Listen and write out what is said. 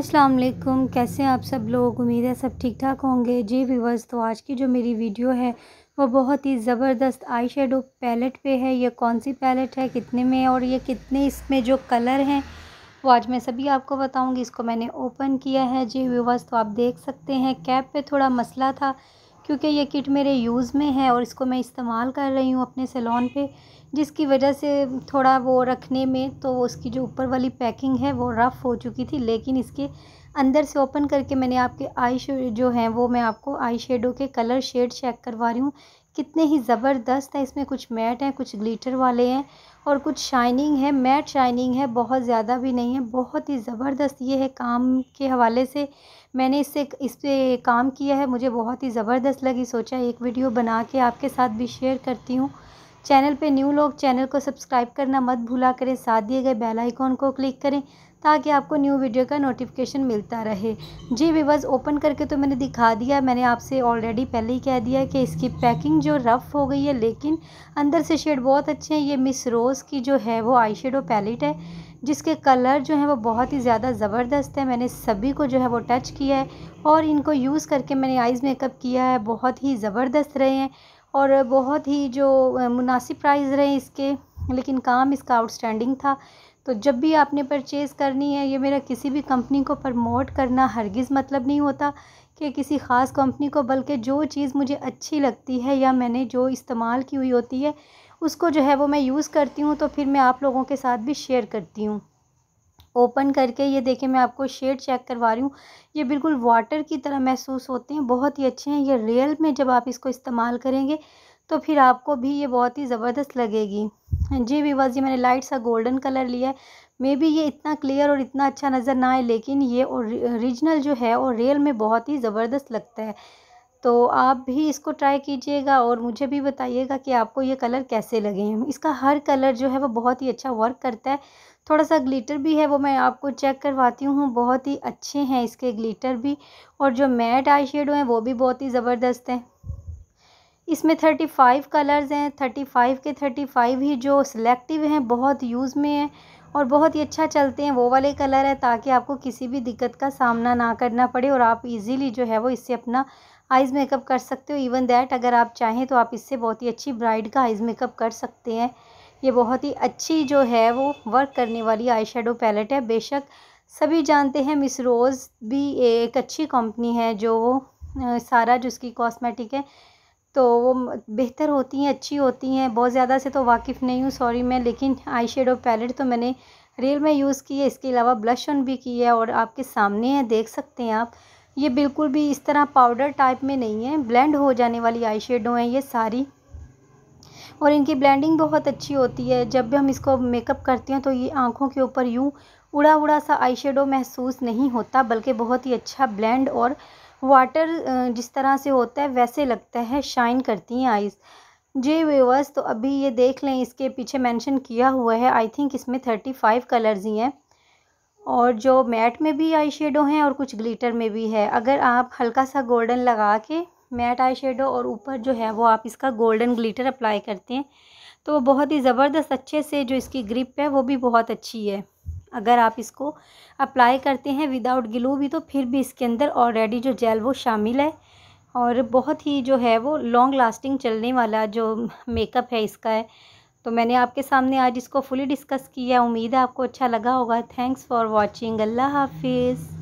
अस्सलाम वालेकुम कैसे हैं आप सब लोग उम्मीद है सब ठीक ठाक होंगे जी व्यूवर्स तो आज की जो मेरी वीडियो है वो बहुत ही ज़बरदस्त आई शेडो पैलेट पे है ये कौन सी पैलेट है कितने में और ये कितने इसमें जो कलर हैं वो आज मैं सभी आपको बताऊंगी इसको मैंने ओपन किया है जी व्यूवर्स तो आप देख सकते हैं कैप पे थोड़ा मसला था क्योंकि ये किट मेरे यूज़ में है और इसको मैं इस्तेमाल कर रही हूँ अपने सेलोन पे जिसकी वजह से थोड़ा वो रखने में तो उसकी जो ऊपर वाली पैकिंग है वो रफ़ हो चुकी थी लेकिन इसके अंदर से ओपन करके मैंने आपके आई जो हैं वो मैं आपको आई के कलर शेड चेक करवा रही हूँ कितने ही ज़बरदस्त हैं इसमें कुछ मैट हैं कुछ ग्लिटर वाले हैं और कुछ शाइनिंग है मैट शाइनिंग है बहुत ज़्यादा भी नहीं है बहुत ही ज़बरदस्त ये है काम के हवाले से मैंने इससे इस पर काम किया है मुझे बहुत ही ज़बरदस्त लगी सोचा एक वीडियो बना के आपके साथ भी शेयर करती हूँ चैनल पे न्यू लोग चैनल को सब्सक्राइब करना मत भूला करें साथ दिए गए बेल आइकॉन को क्लिक करें ताकि आपको न्यू वीडियो का नोटिफिकेशन मिलता रहे जी विवर्स ओपन करके तो मैंने दिखा दिया मैंने आपसे ऑलरेडी पहले ही कह दिया कि इसकी पैकिंग जो रफ़ हो गई है लेकिन अंदर से शेड बहुत अच्छे हैं ये मिस रोज़ की जो है वो आई शेडो पैलेट है जिसके कलर जो हैं वो बहुत ही ज़्यादा ज़बरदस्त है मैंने सभी को जो है वो टच किया है और इनको यूज़ करके मैंने आइज़ मेकअप किया है बहुत ही ज़बरदस्त रहे हैं और बहुत ही जो मुनासिब प्राइस रहे इसके लेकिन काम इसका आउटस्टैंडिंग था तो जब भी आपने परचेज़ करनी है ये मेरा किसी भी कंपनी को प्रमोट करना हरगिज़ मतलब नहीं होता कि किसी ख़ास कंपनी को बल्कि जो चीज़ मुझे अच्छी लगती है या मैंने जो इस्तेमाल की हुई होती है उसको जो है वो मैं यूज़ करती हूँ तो फिर मैं आप लोगों के साथ भी शेयर करती हूँ ओपन करके ये देखें मैं आपको शेड चेक करवा रही हूँ ये बिल्कुल वाटर की तरह महसूस होते हैं बहुत ही अच्छे हैं ये रियल में जब आप इसको इस्तेमाल करेंगे तो फिर आपको भी ये बहुत ही ज़बरदस्त लगेगी जी विवास ये मैंने लाइट सा गोल्डन कलर लिया है मे बी ये इतना क्लियर और इतना अच्छा नज़र ना आए लेकिन ये ओरिजिनल जो है और रियल में बहुत ही ज़बरदस्त लगता है तो आप भी इसको ट्राई कीजिएगा और मुझे भी बताइएगा कि आपको ये कलर कैसे लगे हैं इसका हर कलर जो है वो बहुत ही अच्छा वर्क करता है थोड़ा सा ग्लिटर भी है वो मैं आपको चेक करवाती हूँ बहुत ही अच्छे हैं इसके ग्लिटर भी और जो मैट आई शेडो हैं वो भी बहुत ही ज़बरदस्त हैं इसमें थर्टी फाइव कलर्स हैं थर्टी फाइव के थर्टी फाइव ही जो सिलेक्टिव हैं बहुत यूज़ में हैं और बहुत ही अच्छा चलते हैं वो वाले कलर है ताकि आपको किसी भी दिक्कत का सामना ना करना पड़े और आप इजीली जो है वो इससे अपना आइज़ मेकअप कर सकते हो इवन दैट अगर आप चाहें तो आप इससे बहुत ही अच्छी ब्राइड का आइज़ मेकअप कर सकते हैं ये बहुत ही अच्छी जो है वो वर्क करने वाली आई शेडो पैलेट है बेशक सभी जानते हैं मिस रोज़ भी एक अच्छी कंपनी है जो सारा जिसकी कॉस्मेटिक है तो वो बेहतर होती हैं अच्छी होती हैं बहुत ज़्यादा से तो वाकिफ़ नहीं हूँ सॉरी मैं लेकिन आई शेडो पैलेट तो मैंने रियल में यूज़ की है इसके अलावा ब्लश ऑन भी की है और आपके सामने है देख सकते हैं आप ये बिल्कुल भी इस तरह पाउडर टाइप में नहीं है ब्लेंड हो जाने वाली आई शेडो हैं ये सारी और इनकी ब्लेंडिंग बहुत अच्छी होती है जब भी हम इसको मेकअप करते हैं तो ये आँखों के ऊपर यूँ उड़ा उड़ा सा आई शेडो महसूस नहीं होता बल्कि बहुत ही अच्छा ब्लेंड और वाटर जिस तरह से होता है वैसे लगता है शाइन करती हैं आइज़ जे व्यूवर्स तो अभी ये देख लें इसके पीछे मेंशन किया हुआ है आई थिंक इसमें थर्टी फाइव कलर्स ही हैं और जो मैट में भी आई शेडो हैं और कुछ ग्लिटर में भी है अगर आप हल्का सा गोल्डन लगा के मैट आई शेडो और ऊपर जो है वो आप इसका गोल्डन ग्लिटर अप्लाई करते हैं तो बहुत ही ज़बरदस्त अच्छे से जो इसकी ग्रिप है वो भी बहुत अच्छी है अगर आप इसको अप्लाई करते हैं विदाउट ग्लू भी तो फिर भी इसके अंदर ऑलरेडी जो जेल वो शामिल है और बहुत ही जो है वो लॉन्ग लास्टिंग चलने वाला जो मेकअप है इसका है तो मैंने आपके सामने आज इसको फुली डिस्कस किया उम्मीद है आपको अच्छा लगा होगा थैंक्स फॉर वॉचिंग अल्लाह हाफिज़